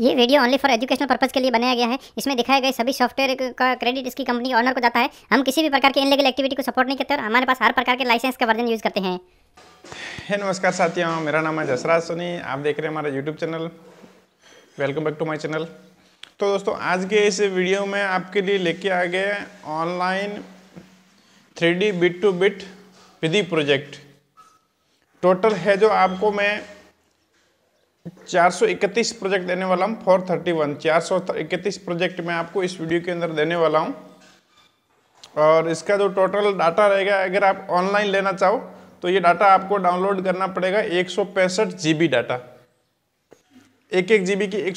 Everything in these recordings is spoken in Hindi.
ये video only for educational purpose के लिए बनाया गया है इसमें दिखाए गए सभी सॉफ्टवेयर का क्रेडिट इसकी कंपनी ऑनर को जाता है हम किसी भी प्रकार की इनलीगल एक्टिविटी को सपोर्ट नहीं करते और हमारे पास हर प्रकार के लाइसेंस का वर्जन यूज़ करते हैं है नमस्कार साथियों मेरा नाम है जसराज सोनी आप देख रहे हैं हमारा YouTube channel welcome back to my channel तो दोस्तों आज के इस वीडियो में आपके लिए लेके आ गए online three bit to bit विधि प्रोजेक्ट टोटल है जो आपको मैं 431 प्रोजेक्ट देने वाला हूँ फोर सौ इकतीस प्रोजेक्ट मैं आपको इस वीडियो के अंदर देने वाला हूँ और इसका जो टोटल डाटा रहेगा अगर आप ऑनलाइन लेना चाहो तो ये डाटा आपको डाउनलोड करना पड़ेगा एक सौ डाटा एक एक जीबी की एक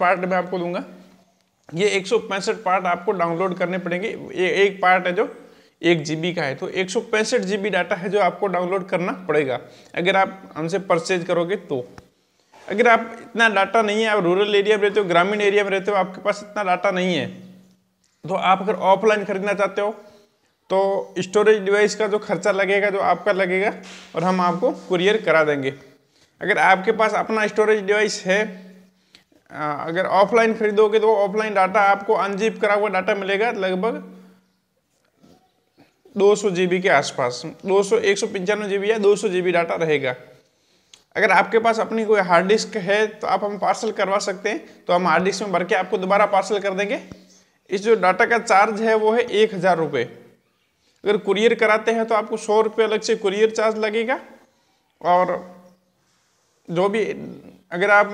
पार्ट मैं आपको दूंगा ये एक पार्ट आपको डाउनलोड करने पड़ेंगे ये एक पार्ट है जो एक जीबी का है तो एक सौ डाटा है जो आपको डाउनलोड करना पड़ेगा अगर आप हमसे परचेज करोगे तो अगर आप इतना डाटा नहीं है आप रूरल एरिया में रहते हो ग्रामीण एरिया में रहते हो आपके पास इतना डाटा नहीं है तो आप अगर ऑफलाइन खरीदना चाहते हो तो स्टोरेज डिवाइस का जो खर्चा लगेगा जो आपका लगेगा और हम आपको कुरियर करा देंगे अगर आपके पास अपना स्टोरेज डिवाइस है अगर ऑफलाइन खरीदोगे तो ऑफलाइन डाटा आपको अनजिप करा हुआ डाटा मिलेगा लगभग 200 जीबी के आसपास दो सौ एक सौ पंचानवे या 200 जीबी डाटा रहेगा अगर आपके पास अपनी कोई हार्ड डिस्क है तो आप हम पार्सल करवा सकते हैं तो हम हार्ड डिस्क में भर के आपको दोबारा पार्सल कर देंगे इस जो डाटा का चार्ज है वो है एक हज़ार रुपये अगर कुरियर कराते हैं तो आपको सौ रुपये अलग से कुरियर चार्ज लगेगा और जो भी अगर आप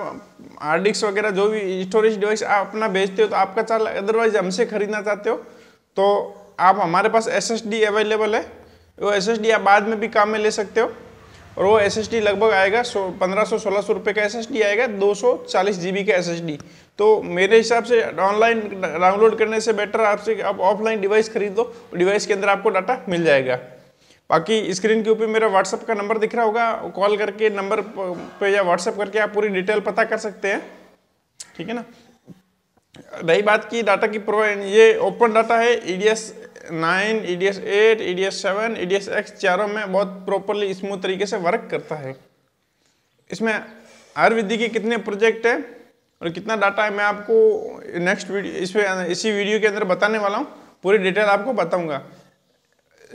हार्ड डिस्क वगैरह जो भी स्टोरेज डिवाइस आप अपना बेचते हो तो आपका चार्ज अदरवाइज हमसे खरीदना चाहते हो तो आप हमारे पास एस अवेलेबल है वो एस आप बाद में भी काम में ले सकते हो और वो एस लगभग आएगा सो पंद्रह सौ सोलह सौ रुपये का एस आएगा दो सौ चालीस जी का एस तो मेरे हिसाब से ऑनलाइन डाउनलोड करने से बेटर आपसे आप ऑफलाइन डिवाइस खरीद दो डिवाइस के अंदर आपको डाटा मिल जाएगा बाकी स्क्रीन के ऊपर मेरा व्हाट्सअप का नंबर दिख रहा होगा कॉल करके नंबर पे या व्हाट्सअप करके आप पूरी डिटेल पता कर सकते हैं ठीक है ना रही बात की डाटा की प्रोवाइड ये ओपन डाटा है E e nine E D S eight E D S seven E D S X चारों में बहुत प्रॉपरली स्मूथ तरीके से वर्क करता है इसमें हर विधि के कितने प्रोजेक्ट हैं और कितना डाटा है मैं आपको नेक्स्ट वीडियो इस इसी वीडियो के अंदर बताने वाला हूँ पूरी डिटेल आपको बताऊँगा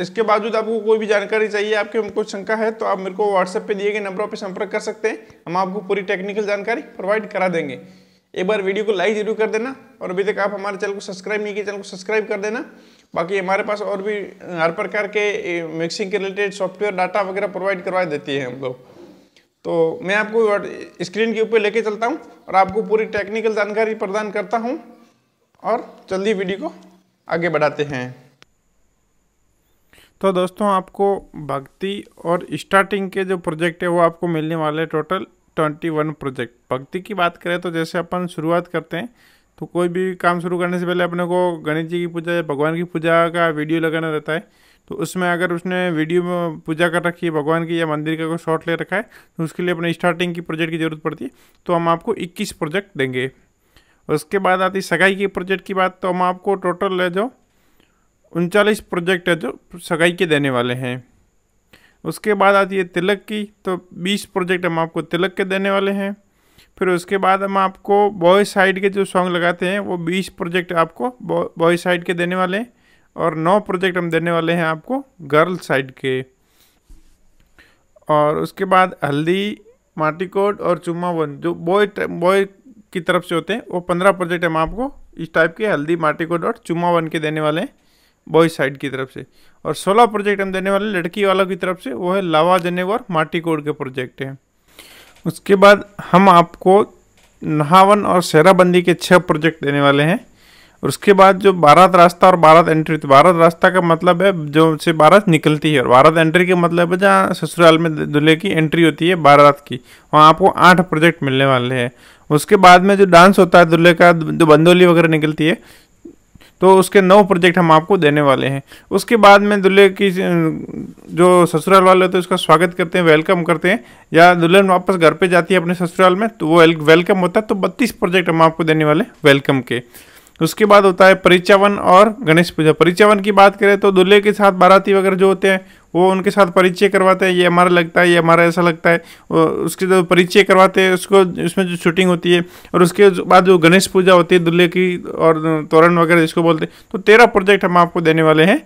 इसके बावजूद आपको कोई भी जानकारी चाहिए आपके कुछ शंका है तो आप मेरे को व्हाट्सएप पे दिए गए नंबरों पर संपर्क कर सकते हैं हम आपको पूरी टेक्निकल जानकारी प्रोवाइड करा देंगे एक बार वीडियो को लाइक जरूर कर देना और अभी तक आप हमारे चैनल को सब्सक्राइब नहीं किए चैनल को सब्सक्राइब कर देना बाकी हमारे पास और भी हर प्रकार के मिक्सिंग के रिलेटेड सॉफ्टवेयर डाटा वगैरह प्रोवाइड करवा देती है हम लोग तो मैं आपको स्क्रीन के ऊपर लेके चलता हूँ और आपको पूरी टेक्निकल जानकारी प्रदान करता हूँ और जल्दी वीडियो को आगे बढ़ाते हैं तो दोस्तों आपको भक्ति और स्टार्टिंग के जो प्रोजेक्ट है वो आपको मिलने वाले टोटल ट्वेंटी वन प्रोजेक्ट भक्ति की बात करें तो जैसे अपन शुरुआत करते हैं तो कोई भी काम शुरू करने से पहले अपने को गणेश जी की पूजा या भगवान की पूजा का वीडियो लगाना रहता है तो उसमें अगर उसने वीडियो में पूजा कर रखी है भगवान की या मंदिर का कोई शॉर्ट ले रखा है तो उसके लिए अपने स्टार्टिंग की प्रोजेक्ट की ज़रूरत पड़ती है तो हम आपको 21 प्रोजेक्ट देंगे उसके बाद आती सगाई के प्रोजेक्ट की बात तो हम आपको टोटल है जो उनचालीस प्रोजेक्ट है जो सगाई के देने वाले हैं उसके बाद आती है तिलक की तो बीस प्रोजेक्ट हम आपको तिलक के देने वाले हैं फिर उसके बाद हम आपको बॉय साइड के जो सॉन्ग लगाते हैं वो बीस प्रोजेक्ट आपको बॉय साइड के देने वाले हैं और नौ प्रोजेक्ट हम देने वाले हैं आपको गर्ल साइड के और उसके बाद हल्दी माटिकोट और चुम्मा वन जो बॉय बॉय की तरफ से होते हैं वो पंद्रह प्रोजेक्ट हम आपको इस टाइप के हल्दी माटिकोट और चुम्मा वन के देने वाले हैं बॉय साइड की तरफ से और सोलह प्रोजेक्ट हम देने वाले लड़की वालों की तरफ से वो है लावा जनेव और माटिकोट के प्रोजेक्ट हैं उसके बाद हम आपको नहावन और सेहराबंदी के छः प्रोजेक्ट देने वाले हैं और उसके बाद जो बारात रास्ता और बारात एंट्री तो बारात रास्ता का मतलब है जो से बारात निकलती है और बारात एंट्री का मतलब है जहाँ ससुराल में दूल्हे की एंट्री होती है बारात की वहाँ आपको आठ प्रोजेक्ट मिलने वाले हैं उसके बाद में जो डांस होता है दूल्हे का जो बंदोली वगैरह निकलती है तो उसके नौ प्रोजेक्ट हम आपको देने वाले हैं उसके बाद में दुल्हे की जो ससुराल वाले होते हैं उसका स्वागत करते हैं वेलकम करते हैं या दुल्हन वापस घर पे जाती है अपने ससुराल में तो वो वेलकम होता है तो बत्तीस प्रोजेक्ट हम आपको देने वाले वेलकम के उसके बाद होता है परिचावन और गणेश पूजा परिचावन की बात करें तो दूल्हे के साथ बाराती वगैरह जो होते हैं वो उनके साथ परिचय करवाते हैं ये हमारा लगता है ये हमारा ऐसा लगता है उसके जो परिचय करवाते हैं उसको उसमें जो शूटिंग होती है और उसके बाद जो गणेश पूजा होती है दूल्हे की और तोरण वगैरह जिसको बोलते हैं तो तेरह प्रोजेक्ट हम आपको देने वाले हैं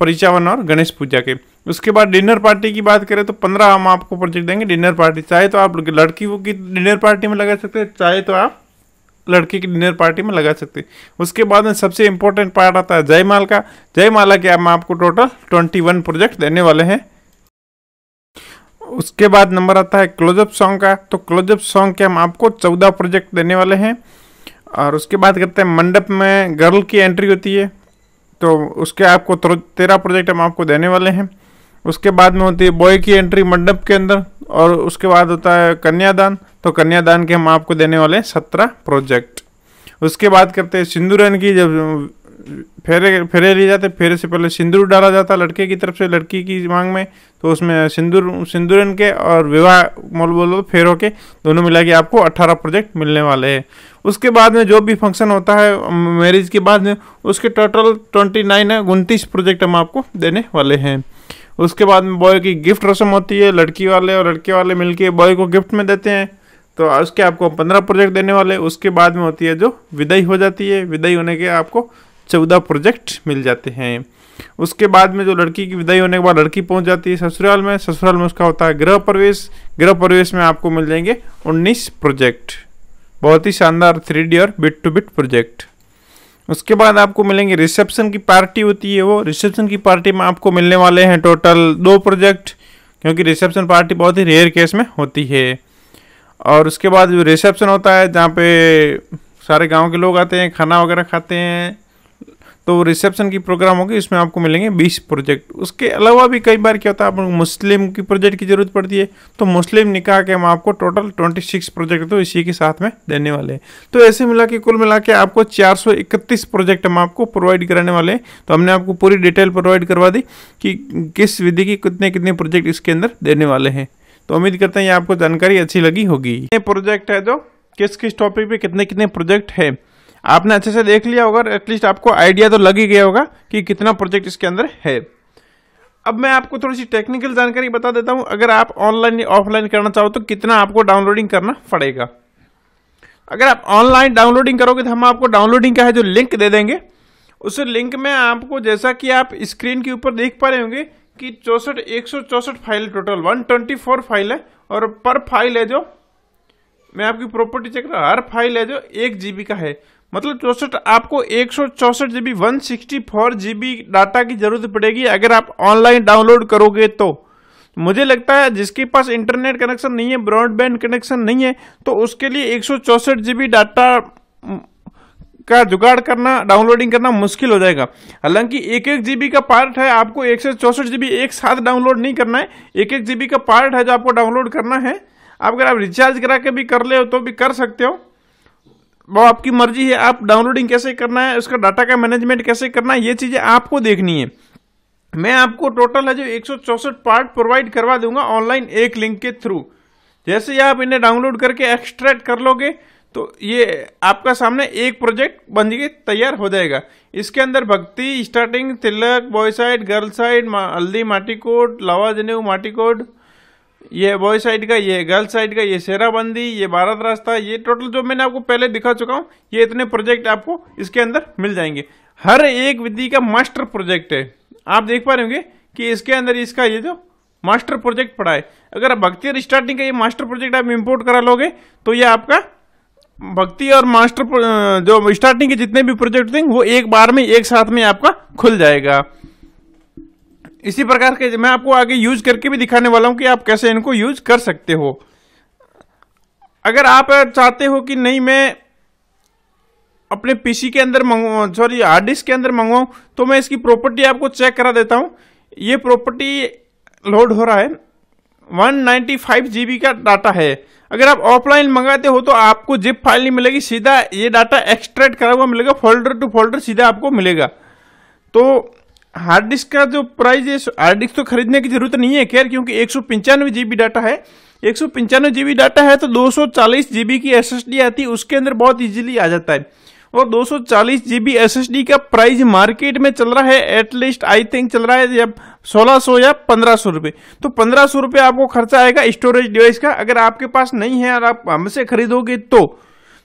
परिचावन और गणेश पूजा के उसके बाद डिनर पार्टी की बात करें तो पंद्रह हम आपको प्रोजेक्ट देंगे डिनर पार्टी चाहे तो आप लड़की की डिनर पार्टी में लगा सकते हैं चाहे तो आप लड़की की डिनर पार्टी में लगा सकते हैं उसके बाद में सबसे इंपॉर्टेंट पार्ट आता है जयमाल का जयमाला के हम आपको टोटल ट्वेंटी वन प्रोजेक्ट देने वाले हैं उसके बाद नंबर आता है क्लोजअप सॉन्ग का तो क्लोजअप सॉन्ग के हम आपको चौदह प्रोजेक्ट देने वाले हैं और उसके बाद करते हैं मंडप में गर्ल की एंट्री होती है तो उसके आपको तेरह प्रोजेक्ट हम आपको देने वाले हैं उसके बाद में होती है बॉय की एंट्री मंडप के अंदर और उसके बाद होता है कन्यादान तो कन्यादान के हम आपको देने वाले हैं सत्रह प्रोजेक्ट उसके बाद करते हैं सिंदूरन की जब फेरे फेरे लिए जाते फेरे से पहले सिंदूर डाला जाता लड़के की तरफ से लड़की की मांग में तो उसमें सिंदूर सिंदूरन के और विवाह मोल बोलो फेरों के दोनों मिला के आपको अट्ठारह प्रोजेक्ट मिलने वाले हैं उसके बाद में जो भी फंक्शन होता है मैरिज के बाद में उसके टोटल ट्वेंटी नाइन है उनतीस प्रोजेक्ट हम आपको देने वाले हैं उसके बाद में बॉय की गिफ्ट रस्म होती है लड़की वाले और लड़के वाले मिलके बॉय को गिफ्ट में देते हैं तो उसके आपको पंद्रह प्रोजेक्ट देने वाले उसके बाद में होती है जो विदाई हो जाती है विदाई होने के आपको चौदह प्रोजेक्ट मिल जाते हैं उसके बाद में जो लड़की की विदाई होने के बाद लड़की पहुंच जाती है ससुराल में ससुराल में उसका होता है गृह प्रवेश गृह प्रवेश में आपको मिल जाएंगे उन्नीस प्रोजेक्ट बहुत ही शानदार थ्री डी और बिट टू बिट प्रोजेक्ट उसके बाद आपको मिलेंगे रिसेप्शन की पार्टी होती है वो रिसेप्शन की पार्टी में आपको मिलने वाले हैं टोटल दो प्रोजेक्ट क्योंकि रिसेप्शन पार्टी बहुत ही रेयर केस में होती है और उसके बाद जो रिसेप्शन होता है जहाँ पे सारे गांव के लोग आते हैं खाना वगैरह खाते हैं तो रिसेप्शन की प्रोग्राम होगी उसमें आपको मिलेंगे बीस प्रोजेक्ट उसके अलावा भी कई बार क्या होता है आप मुस्लिम की प्रोजेक्ट की ज़रूरत पड़ती है तो मुस्लिम निकाह के हम आपको टोटल ट्वेंटी सिक्स प्रोजेक्ट तो इसी के साथ में देने वाले हैं तो ऐसे मिला के कुल मिला के आपको चार सौ इकतीस प्रोजेक्ट हम आपको प्रोवाइड कराने वाले हैं तो हमने आपको पूरी डिटेल प्रोवाइड करवा दी कि किस विधि की कितने कितने प्रोजेक्ट इसके अंदर देने वाले हैं तो उम्मीद करते हैं ये आपको जानकारी अच्छी लगी होगी ये प्रोजेक्ट है जो किस किस टॉपिक पे कितने कितने प्रोजेक्ट है आपने अच्छे से देख लिया होगा एटलीस्ट आपको आइडिया तो लग ही गया होगा कि कितना प्रोजेक्ट इसके अंदर है अब मैं आपको थोड़ी सी टेक्निकल जानकारी बता देता हूं अगर आप ऑनलाइन या ऑफलाइन करना चाहो तो कितना आपको डाउनलोडिंग करना पड़ेगा अगर आप ऑनलाइन डाउनलोडिंग करोगे तो हम आपको डाउनलोडिंग का है जो लिंक दे देंगे उस लिंक में आपको जैसा कि आप स्क्रीन के ऊपर देख पा रहे होंगे कि चौसठ एक फाइल टोटल 124 फाइल है और पर फाइल है जो मैं आपकी प्रॉपर्टी चेक रहा हर फाइल है जो एक जीबी का है मतलब चौसठ आपको एक सौ चौसठ GB one sixty four GB data की जरूरत पड़ेगी अगर आप ऑनलाइन डाउनलोड करोगे तो मुझे लगता है जिसके पास इंटरनेट कनेक्शन नहीं है ब्रॉडबैंड कनेक्शन नहीं है तो उसके लिए एक सौ चौसठ जीबी डाटा का जुगाड़ करना डाउनलोडिंग करना मुश्किल हो जाएगा हालांकि एक एक जीबी का पार्ट है आपको एक सौ चौसठ जीबी एक साथ डाउनलोड नहीं करना है एक एक जीबी का पार्ट है जो आपको डाउनलोड करना है आप अगर आप रिचार्ज करा के भी कर ले हो तो भी कर सकते हो वो आपकी मर्जी है आप डाउनलोडिंग कैसे करना है उसका डाटा का मैनेजमेंट कैसे करना है ये चीज़ें आपको देखनी है मैं आपको टोटल है जो एक पार्ट प्रोवाइड करवा दूंगा ऑनलाइन एक लिंक के थ्रू जैसे ही आप इन्हें डाउनलोड करके एक्सट्रैक्ट कर लोगे तो ये आपका सामने एक प्रोजेक्ट बन के तैयार हो जाएगा इसके अंदर भक्ति स्टार्टिंग तिलक बॉय साइड गर्ल साइड मा, हल्दी माटी कोड लावा जनेऊ माटी कोड ये बॉय साइड का ये गर्ल साइड का ये शेराबंदी ये भारत रास्ता ये टोटल जो मैंने आपको पहले दिखा चुका हूँ ये इतने प्रोजेक्ट आपको इसके अंदर मिल जाएंगे हर एक विधि का मास्टर प्रोजेक्ट है आप देख पा रहे होंगे कि इसके अंदर इसका ये जो मास्टर प्रोजेक्ट पड़ा है अगर भक्ति और स्टार्टिंग का ये मास्टर प्रोजेक्ट आप इम्पोर्ट करा लोगे तो ये आपका भक्ति और मास्टर जो स्टार्टिंग के जितने भी प्रोजेक्ट थे वो एक बार में एक साथ में आपका खुल जाएगा इसी प्रकार के मैं आपको आगे यूज करके भी दिखाने वाला हूँ कि आप कैसे इनको यूज कर सकते हो अगर आप चाहते हो कि नहीं मैं अपने पीसी के अंदर मंगवाऊ सॉरी हार्ड डिस्क के अंदर मंगवाऊँ तो मैं इसकी प्रॉपर्टी आपको चेक करा देता हूँ ये प्रॉपर्टी लोड हो रहा है 195 जीबी का डाटा है अगर आप ऑफलाइन मंगाते हो तो आपको जिप फाइल नहीं मिलेगी सीधा ये डाटा एक्सट्रैक्ट करा हुआ मिलेगा फोल्डर टू फोल्डर सीधा आपको मिलेगा तो हार्ड डिस्क का जो प्राइस है हार्ड डिस्क तो खरीदने की जरूरत नहीं है खैर क्योंकि एक सौ पंचानवे जीबी डाटा है एक सौ पंचानवे जीबी डाटा है तो दो सौ चालीस जीबी की एस आती है उसके अंदर बहुत ईजिली आ जाता है और दो जीबी एसएसडी का प्राइस मार्केट में चल रहा है एटलीस्ट आई थिंक चल रहा है या 1600 या पंद्रह सौ तो पंद्रह सौ आपको खर्चा आएगा स्टोरेज डिवाइस का अगर आपके पास नहीं है और आप हमसे खरीदोगे तो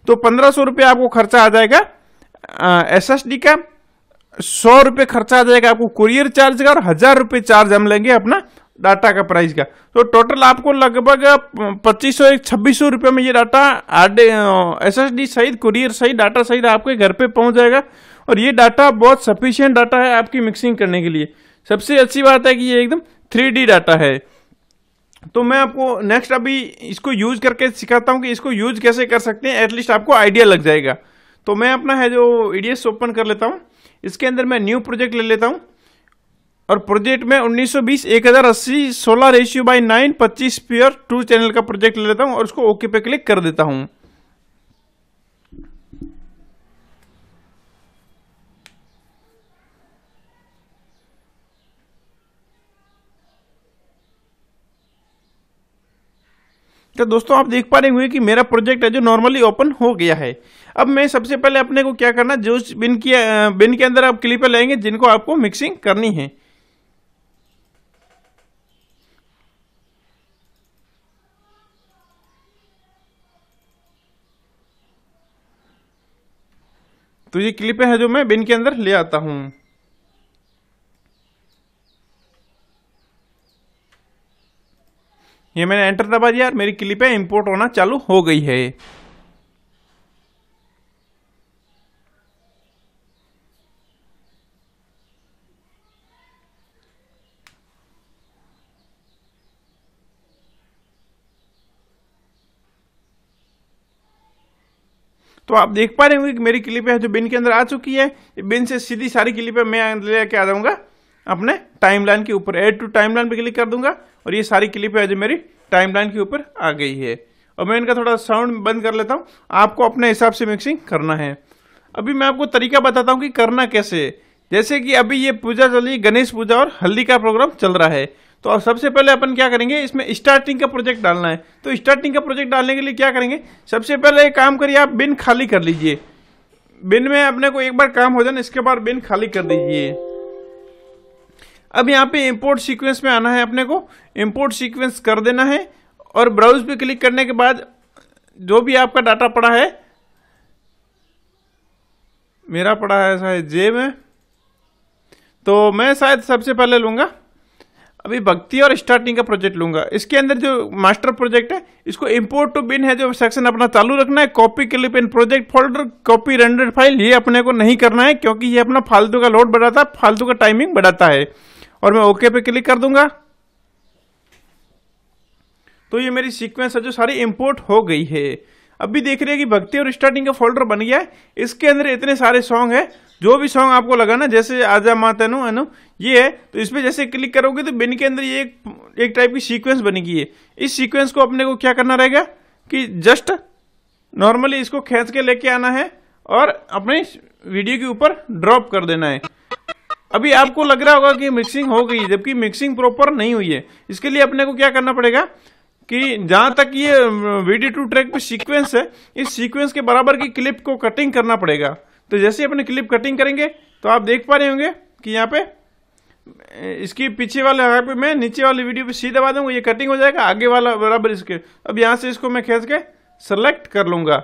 तो पंद्रह सौ आपको खर्चा आ जाएगा एस का सौ रुपये खर्चा आ जाएगा आपको कुरियर चार्ज का और हज़ार रुपये चार्ज हम लेंगे अपना डाटा का प्राइस का तो टोटल आपको लगभग पच्चीस सौ एक छब्बीस सौ रुपये में ये डाटा आडे एस एस डी सहित कुरियर सहित डाटा सहित आपके घर पे पहुंच जाएगा और ये डाटा बहुत सफिशियंट डाटा है आपकी मिक्सिंग करने के लिए सबसे अच्छी बात है कि ये एकदम थ्री डाटा है तो मैं आपको नेक्स्ट अभी इसको यूज करके सिखाता हूँ कि इसको यूज कैसे कर सकते हैं एटलीस्ट आपको आइडिया लग जाएगा तो मैं अपना है जो ई ओपन कर लेता हूँ इसके अंदर मैं न्यू प्रोजेक्ट ले लेता हूँ और प्रोजेक्ट में 1920 अस्सी सोलह रेशियो बाई नाइन पच्चीस स्पीयर टू चैनल का प्रोजेक्ट ले लेता हूँ और उसको ओके पे क्लिक कर देता हूँ तो दोस्तों आप देख पा रहे होंगे कि मेरा प्रोजेक्ट है जो नॉर्मली ओपन हो गया है अब मैं सबसे पहले अपने को क्या करना जो बिन की बिन के अंदर आप क्लिपर लाएंगे जिनको आपको मिक्सिंग करनी है तो ये क्लिप है जो मैं बिन के अंदर ले आता हूं ये मैंने एंटर दबा दिया और मेरी क्लिपें इंपोर्ट होना चालू हो गई है तो आप देख पा रहे होंगे कि मेरी क्लिपें जो बिन के अंदर आ चुकी है बिन से सीधी सारी क्लिपें मैं लेके आ जाऊंगा अपने टाइमलाइन के ऊपर एड टू टाइमलाइन पे क्लिक कर दूंगा और ये सारी क्लिप है जो मेरी टाइमलाइन के ऊपर आ गई है और मैं इनका थोड़ा साउंड बंद कर लेता हूँ आपको अपने हिसाब से मिक्सिंग करना है अभी मैं आपको तरीका बताता हूँ कि करना कैसे जैसे कि अभी ये पूजा चल रही गणेश पूजा और हल्दी का प्रोग्राम चल रहा है तो अब सबसे पहले अपन क्या करेंगे इसमें स्टार्टिंग का प्रोजेक्ट डालना है तो स्टार्टिंग का प्रोजेक्ट डालने के लिए क्या करेंगे सबसे पहले एक काम करिए आप बिन खाली कर लीजिए बिन में अपने को एक बार काम हो जाए इसके बाद बिन खाली कर दीजिए अब यहाँ पे इंपोर्ट सीक्वेंस में आना है अपने को इंपोर्ट सीक्वेंस कर देना है और ब्राउज पे क्लिक करने के बाद जो भी आपका डाटा पड़ा है मेरा पड़ा है शायद जे में तो मैं शायद सबसे पहले लूँगा अभी भक्ति और स्टार्टिंग का प्रोजेक्ट लूँगा इसके अंदर जो मास्टर प्रोजेक्ट है इसको इम्पोर्ट टू बिन है जो सेक्शन अपना चालू रखना है copy clip in project folder copy render file ये अपने को नहीं करना है क्योंकि ये अपना फालतू का लोड बढ़ाता है फालतू का टाइमिंग बढ़ाता है और मैं ओके पे क्लिक कर दूंगा तो ये मेरी सीक्वेंस है जो सारी इंपोर्ट हो गई है अब भी देख रहे हैं कि भक्ति और स्टार्टिंग का फोल्डर बन गया है इसके अंदर इतने सारे सॉन्ग है जो भी सॉन्ग आपको लगा ना जैसे आजा माता नो है ये है तो इस पर जैसे क्लिक करोगे तो बिन के अंदर ये एक एक टाइप की सीक्वेंस गई है इस सीक्वेंस को अपने को क्या करना रहेगा कि जस्ट नॉर्मली इसको खींच के लेके आना है और अपने वीडियो के ऊपर ड्रॉप कर देना है अभी आपको लग रहा होगा कि मिक्सिंग हो गई जबकि मिक्सिंग प्रॉपर नहीं हुई है इसके लिए अपने को क्या करना पड़ेगा कि जहां तक ये वीडी टू ट्रैक पे सीक्वेंस है इस सीक्वेंस के बराबर की क्लिप को कटिंग करना पड़ेगा तो जैसे अपने क्लिप कटिंग करेंगे तो आप देख पा रहे होंगे कि यहाँ पे इसकी पीछे वाले यहाँ पे मैं नीचे वाली वीडियो पे सीधा दबा दूंगा ये कटिंग हो जाएगा आगे वाला बराबर इसके अब यहाँ से इसको मैं खेच के सेलेक्ट कर लूंगा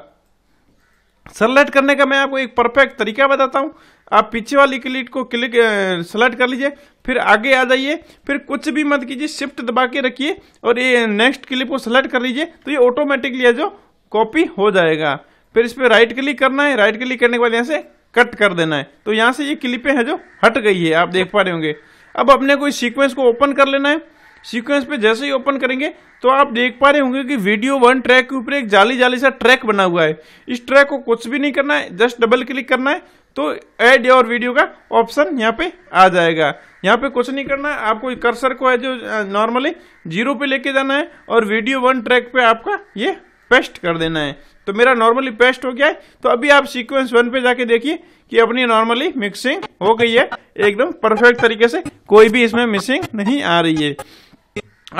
सेलेक्ट करने का मैं आपको एक परफेक्ट तरीका बताता हूँ आप पीछे वाली क्लिट को क्लिक सेलेक्ट कर लीजिए फिर आगे आ जाइए फिर कुछ भी मत कीजिए शिफ्ट दबा के रखिए और ये नेक्स्ट क्लिप को सेलेक्ट कर लीजिए तो ये ऑटोमेटिकली जो कॉपी हो जाएगा फिर इस पर राइट क्लिक करना है राइट क्लिक करने के बाद यहाँ से कट कर देना है तो यहाँ से ये क्लिपें हैं जो हट गई है आप देख पा रहे होंगे अब अपने कोई सीक्वेंस को ओपन कर लेना है सीक्वेंस पे जैसे ही ओपन करेंगे तो आप देख पा रहे होंगे कि वीडियो वन ट्रैक के ऊपर एक जाली जाली सा ट्रैक बना हुआ है इस ट्रैक को कुछ भी नहीं करना है जस्ट डबल क्लिक करना है तो ऐड और वीडियो का ऑप्शन यहाँ पे आ जाएगा यहाँ पे कुछ नहीं करना है आपको कर्सर को है जो नॉर्मली जीरो पे लेके जाना है और वीडियो वन ट्रैक पे आपका ये पेस्ट कर देना है तो मेरा नॉर्मली पेस्ट हो गया है तो अभी आप सीक्वेंस वन पे जाके देखिए कि अपनी नॉर्मली मिक्सिंग हो गई है एकदम परफेक्ट तरीके से कोई भी इसमें मिसिंग नहीं आ रही है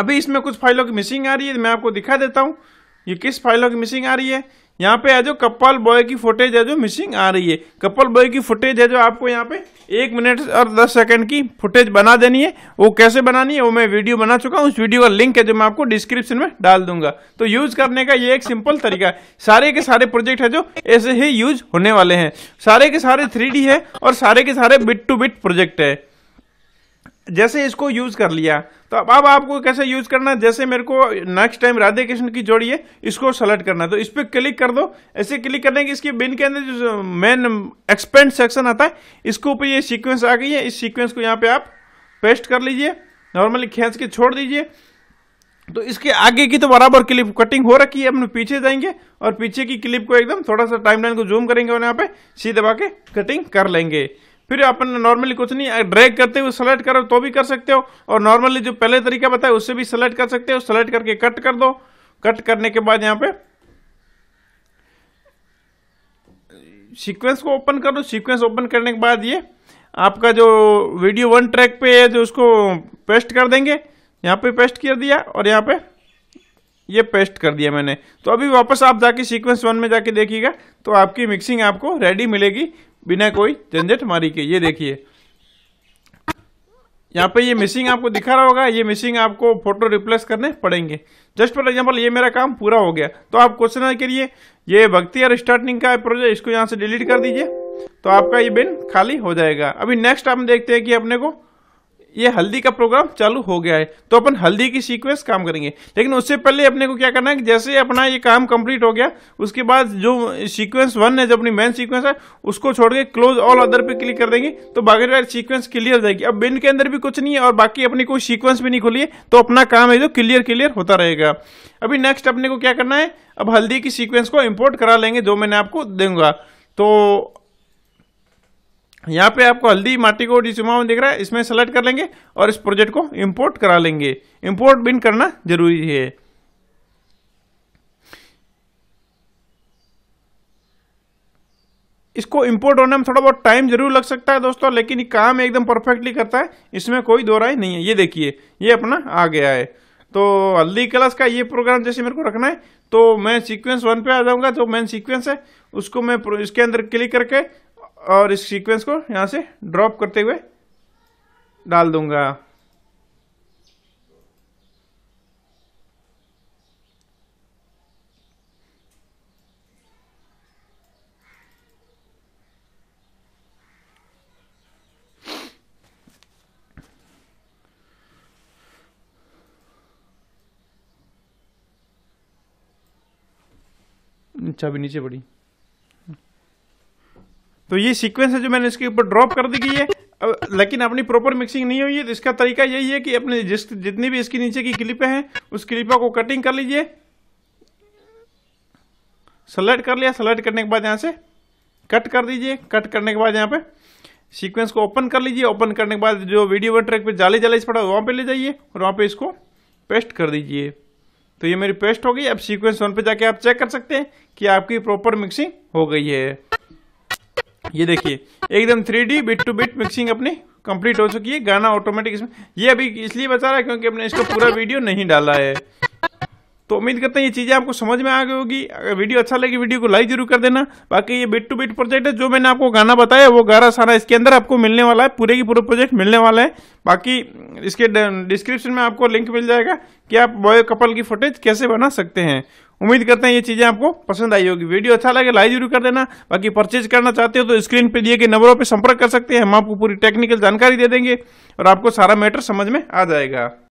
अभी इसमें कुछ फाइलों की मिसिंग आ रही है मैं आपको दिखा देता हूँ ये किस फाइलों की मिसिंग आ रही है यहाँ पे है जो कपल बॉय की फुटेज है जो मिसिंग आ रही है कपल बॉय की फुटेज है जो आपको यहाँ पे एक मिनट और दस सेकंड की फुटेज बना देनी है वो कैसे बनानी है वो मैं वीडियो बना चुका हूँ उस वीडियो का लिंक है जो मैं आपको डिस्क्रिप्शन में डाल दूंगा तो यूज करने का ये एक सिंपल तरीका है सारे के सारे प्रोजेक्ट है जो ऐसे ही यूज होने वाले हैं सारे के सारे थ्री है और सारे के सारे बिट टू बिट प्रोजेक्ट है जैसे इसको यूज कर लिया तो अब अब आपको कैसे यूज करना है जैसे मेरे को नेक्स्ट टाइम राधे कृष्ण की जोड़ी है इसको सेलेक्ट करना है तो इस पर क्लिक कर दो ऐसे क्लिक करने की इसके बिन के अंदर जो मेन एक्सपेंड सेक्शन आता है इसके ऊपर ये सीक्वेंस आ गई है इस सीक्वेंस को यहाँ पे आप पेस्ट कर लीजिए नॉर्मली खींच के छोड़ दीजिए तो इसके आगे की तो बराबर क्लिप कटिंग हो रखी है अपने पीछे जाएंगे और पीछे की क्लिप को एकदम थोड़ा सा टाइमलाइन को जूम करेंगे और यहाँ पे सीधे दबा के कटिंग कर लेंगे फिर अपन नॉर्मली कुछ नहीं ड्रैग करते हुए सेलेक्ट करो तो भी कर सकते हो और नॉर्मली जो पहले तरीका बताया उससे भी सेलेक्ट कर सकते हो सेलेक्ट करके कट कर दो कट करने के बाद यहाँ पे सीक्वेंस को ओपन कर दो सीक्वेंस ओपन करने के बाद ये आपका जो वीडियो वन ट्रैक पे है जो उसको पेस्ट कर देंगे यहाँ पे पेस्ट कर दिया और यहाँ पे ये पेस्ट कर दिया मैंने तो अभी वापस आप जाके सीक्वेंस वन में जाके देखिएगा तो आपकी मिक्सिंग आपको रेडी मिलेगी बिना कोई झंझट मारी के ये देखिए यहाँ पे ये मिसिंग आपको दिखा रहा होगा ये मिसिंग आपको फोटो रिप्लेस करने पड़ेंगे जस्ट फॉर एग्जाम्पल ये मेरा काम पूरा हो गया तो आप क्वेश्चन के लिए ये भक्ति और स्टार्टिंग का प्रोजेक्ट इसको यहाँ से डिलीट कर दीजिए तो आपका ये बिन खाली हो जाएगा अभी नेक्स्ट आप देखते हैं कि अपने को ये हल्दी का प्रोग्राम चालू हो गया है तो अपन हल्दी की सीक्वेंस काम करेंगे लेकिन उससे पहले अपने को क्या करना है कि जैसे अपना ये काम कंप्लीट हो गया उसके बाद जो सीक्वेंस वन है जो अपनी मेन सीक्वेंस है उसको छोड़ के क्लोज ऑल अदर पे क्लिक कर देंगे तो बाकी सारी सीक्वेंस क्लियर हो जाएगी अब बिन के अंदर भी कुछ नहीं है और बाकी अपनी कोई सीक्वेंस भी नहीं खुली है तो अपना काम है जो क्लियर क्लियर होता रहेगा अभी नेक्स्ट अपने को क्या करना है अब हल्दी की सीक्वेंस को इम्पोर्ट करा लेंगे जो मैंने आपको दूंगा तो यहाँ पे आपको हल्दी माटी को डी सीमा में दिख रहा है इसमें सेलेक्ट कर लेंगे और इस प्रोजेक्ट को इंपोर्ट करा लेंगे इंपोर्ट बिन करना जरूरी है इसको इंपोर्ट होने में थोड़ा बहुत टाइम जरूर लग सकता है दोस्तों लेकिन काम एकदम परफेक्टली करता है इसमें कोई दो राय नहीं है ये देखिए ये अपना आ गया है तो हल्दी क्लास का ये प्रोग्राम जैसे मेरे को रखना है तो मैं सीक्वेंस वन पे आ जाऊंगा जो मेन सीक्वेंस है उसको मैं इसके अंदर क्लिक करके और इस सीक्वेंस को यहाँ से ड्रॉप करते हुए डाल दूंगा भी नीचे पड़ी तो ये सीक्वेंस है जो मैंने इसके ऊपर ड्रॉप कर दी गई है लेकिन अपनी प्रॉपर मिक्सिंग नहीं हुई है तो इसका तरीका यही है कि अपने जिस जितनी भी इसके नीचे की क्लिपें हैं उस क्लिपा को कटिंग कर लीजिए सेलेक्ट कर लिया सलेक्ट करने के बाद यहाँ से कट कर दीजिए कट करने के बाद यहाँ पे सीक्वेंस को ओपन कर लीजिए ओपन करने के बाद जो वीडियो वन ट्रैक पे जाली जाली पड़ा वहाँ पे ले जाइए और वहाँ पे इसको पेस्ट कर दीजिए तो ये मेरी पेस्ट हो गई अब सीक्वेंस वन पे जाके आप चेक कर सकते हैं कि आपकी प्रॉपर मिक्सिंग हो गई है ये देखिए एकदम three D bit to bit mixing अपनी कंप्लीट हो चुकी है गाना ऑटोमेटिक इसमें ये अभी इसलिए बता रहा है क्योंकि अपने इसको पूरा वीडियो नहीं डाला है तो उम्मीद करते हैं ये चीज़ें आपको समझ में आ गई होगी अगर वीडियो अच्छा लगे वीडियो को लाइक जरूर कर देना बाकी ये बिट टू बिट प्रोजेक्ट है जो मैंने आपको गाना बताया वो गारा सारा इसके अंदर आपको मिलने वाला है पूरे की पूरे प्रोजेक्ट मिलने वाला है बाकी इसके डिस्क्रिप्शन में आपको लिंक मिल जाएगा कि आप बॉय कपल की फुटेज कैसे बना सकते हैं उम्मीद करते हैं ये चीज़ें आपको पसंद आई होगी वीडियो अच्छा लगे लाइक जरूर कर देना बाकी परचेज करना चाहते हो तो स्क्रीन पर दिए गए नंबरों पर संपर्क कर सकते हैं हम आपको पूरी टेक्निकल जानकारी दे देंगे और आपको सारा मैटर समझ में आ जाएगा